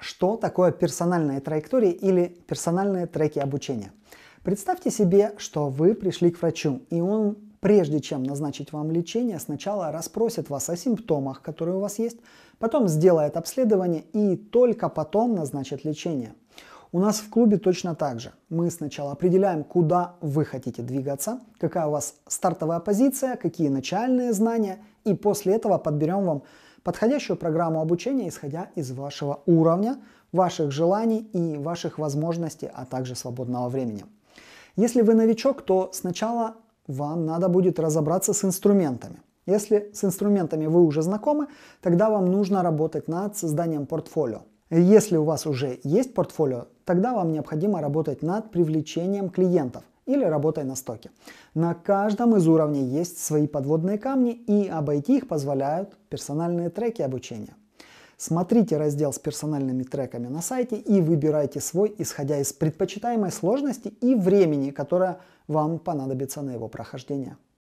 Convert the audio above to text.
Что такое персональная траектория или персональные треки обучения? Представьте себе, что вы пришли к врачу, и он, прежде чем назначить вам лечение, сначала расспросит вас о симптомах, которые у вас есть, потом сделает обследование и только потом назначит лечение. У нас в клубе точно так же. Мы сначала определяем, куда вы хотите двигаться, какая у вас стартовая позиция, какие начальные знания, и после этого подберем вам подходящую программу обучения, исходя из вашего уровня, ваших желаний и ваших возможностей, а также свободного времени. Если вы новичок, то сначала вам надо будет разобраться с инструментами. Если с инструментами вы уже знакомы, тогда вам нужно работать над созданием портфолио. Если у вас уже есть портфолио, тогда вам необходимо работать над привлечением клиентов или работай на стоке. На каждом из уровней есть свои подводные камни, и обойти их позволяют персональные треки обучения. Смотрите раздел с персональными треками на сайте и выбирайте свой, исходя из предпочитаемой сложности и времени, которое вам понадобится на его прохождение.